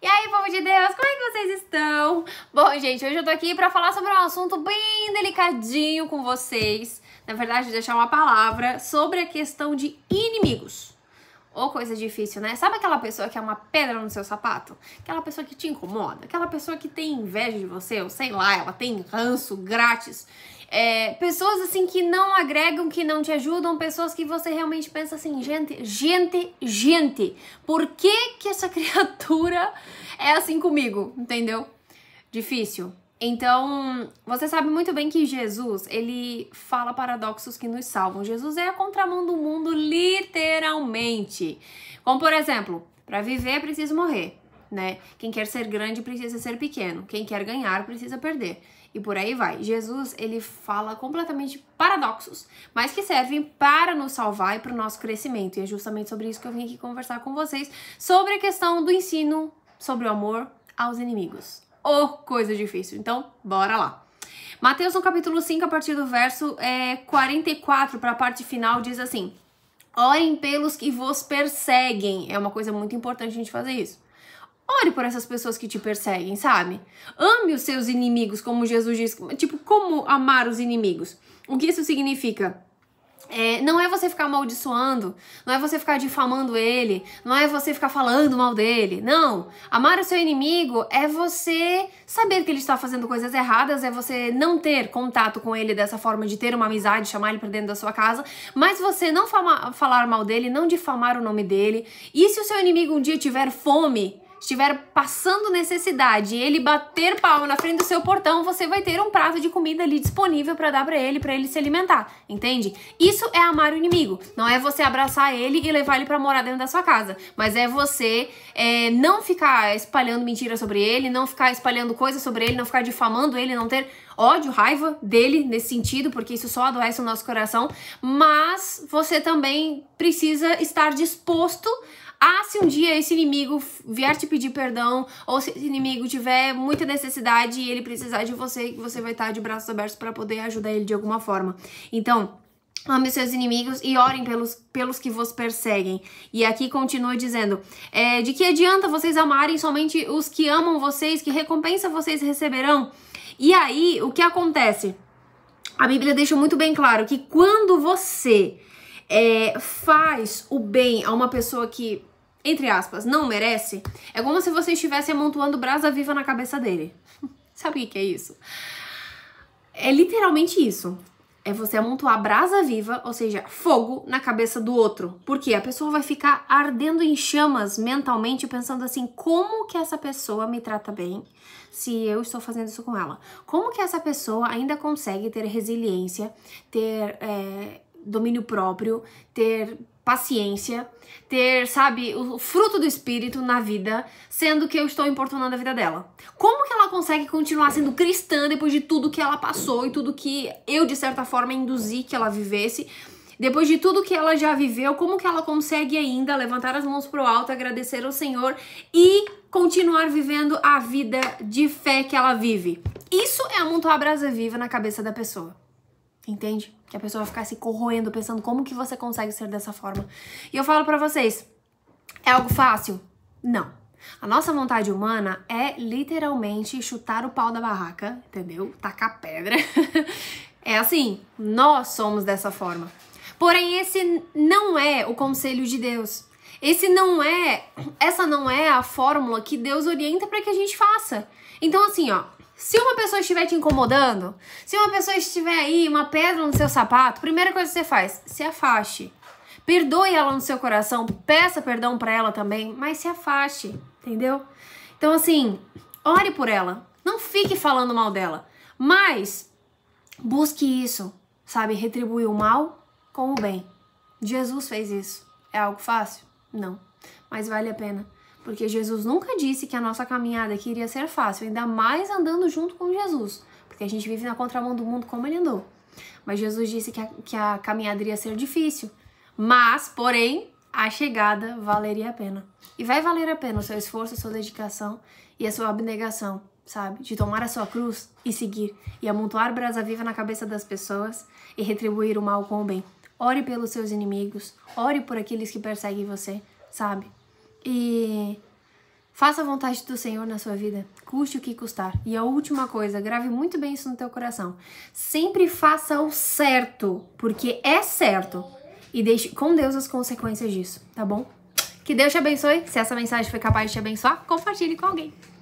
E aí, povo de Deus, como é que vocês estão? Bom, gente, hoje eu tô aqui pra falar sobre um assunto bem delicadinho com vocês. Na verdade, deixar uma palavra sobre a questão de inimigos. Ou coisa difícil, né? Sabe aquela pessoa que é uma pedra no seu sapato? Aquela pessoa que te incomoda? Aquela pessoa que tem inveja de você? Ou sei lá, ela tem ranço grátis? É, pessoas assim que não agregam, que não te ajudam, pessoas que você realmente pensa assim, gente, gente, gente, por que que essa criatura é assim comigo, entendeu? Difícil. Então, você sabe muito bem que Jesus, ele fala paradoxos que nos salvam. Jesus é a contramão do mundo, literalmente. Como, por exemplo, para viver é preciso morrer, né? Quem quer ser grande precisa ser pequeno. Quem quer ganhar precisa perder. E por aí vai. Jesus, ele fala completamente paradoxos, mas que servem para nos salvar e para o nosso crescimento. E é justamente sobre isso que eu vim aqui conversar com vocês, sobre a questão do ensino sobre o amor aos inimigos ô coisa difícil. Então, bora lá. Mateus, no capítulo 5, a partir do verso é, 44, para a parte final, diz assim: Orem pelos que vos perseguem. É uma coisa muito importante a gente fazer isso. Ore por essas pessoas que te perseguem, sabe? Ame os seus inimigos, como Jesus diz. Tipo, como amar os inimigos? O que isso significa? É, não é você ficar amaldiçoando, não é você ficar difamando ele, não é você ficar falando mal dele. Não. Amar o seu inimigo é você saber que ele está fazendo coisas erradas, é você não ter contato com ele dessa forma de ter uma amizade, chamar ele para dentro da sua casa, mas você não fama, falar mal dele, não difamar o nome dele. E se o seu inimigo um dia tiver fome, estiver passando necessidade e ele bater palma na frente do seu portão, você vai ter um prato de comida ali disponível para dar para ele, para ele se alimentar, entende? Isso é amar o inimigo. Não é você abraçar ele e levar ele para morar dentro da sua casa, mas é você é, não ficar espalhando mentira sobre ele, não ficar espalhando coisas sobre ele, não ficar difamando ele, não ter ódio, raiva dele nesse sentido, porque isso só adoece o nosso coração, mas você também precisa estar disposto ah, se um dia esse inimigo vier te pedir perdão, ou se esse inimigo tiver muita necessidade e ele precisar de você, que você vai estar de braços abertos para poder ajudar ele de alguma forma. Então, Ame seus inimigos e orem pelos, pelos que vos perseguem. E aqui continua dizendo: é, de que adianta vocês amarem somente os que amam vocês, que recompensa vocês receberão? E aí, o que acontece? A Bíblia deixa muito bem claro que quando você é, faz o bem a uma pessoa que entre aspas, não merece, é como se você estivesse amontoando brasa viva na cabeça dele. Sabe o que é isso? É literalmente isso. É você amontoar brasa viva, ou seja, fogo na cabeça do outro. Porque a pessoa vai ficar ardendo em chamas mentalmente, pensando assim: como que essa pessoa me trata bem se eu estou fazendo isso com ela? Como que essa pessoa ainda consegue ter resiliência, ter é, domínio próprio, ter paciência, ter, sabe, o fruto do espírito na vida, sendo que eu estou importunando a vida dela. Como que ela consegue continuar sendo cristã depois de tudo que ela passou e tudo que eu, de certa forma, induzi que ela vivesse? Depois de tudo que ela já viveu, como que ela consegue ainda levantar as mãos pro alto, agradecer ao Senhor e continuar vivendo a vida de fé que ela vive? Isso é amontoar brasa viva na cabeça da pessoa. Entende? que a pessoa ficar se corroendo, pensando como que você consegue ser dessa forma. E eu falo para vocês, é algo fácil? Não. A nossa vontade humana é literalmente chutar o pau da barraca, entendeu? Tacar pedra. é assim, nós somos dessa forma. Porém, esse não é o conselho de Deus. Esse não é, essa não é a fórmula que Deus orienta para que a gente faça. Então assim, ó, se uma pessoa estiver te incomodando, se uma pessoa estiver aí, uma pedra no seu sapato, primeira coisa que você faz, se afaste. Perdoe ela no seu coração, peça perdão para ela também, mas se afaste, entendeu? Então assim, ore por ela, não fique falando mal dela, mas busque isso, sabe? Retribuir o mal com o bem. Jesus fez isso. É algo fácil? Não, mas vale a pena. Porque Jesus nunca disse que a nossa caminhada aqui iria ser fácil, ainda mais andando junto com Jesus, porque a gente vive na contramão do mundo como ele andou. Mas Jesus disse que a, que a caminhada iria ser difícil, mas, porém, a chegada valeria a pena. E vai valer a pena o seu esforço, a sua dedicação e a sua abnegação, sabe? De tomar a sua cruz e seguir, e amontoar brasa viva na cabeça das pessoas e retribuir o mal com o bem. Ore pelos seus inimigos, ore por aqueles que perseguem você, sabe? E faça a vontade do Senhor na sua vida, custe o que custar. E a última coisa, grave muito bem isso no teu coração. Sempre faça o certo, porque é certo. E deixe com Deus as consequências disso, tá bom? Que Deus te abençoe. Se essa mensagem foi capaz de te abençoar, compartilhe com alguém.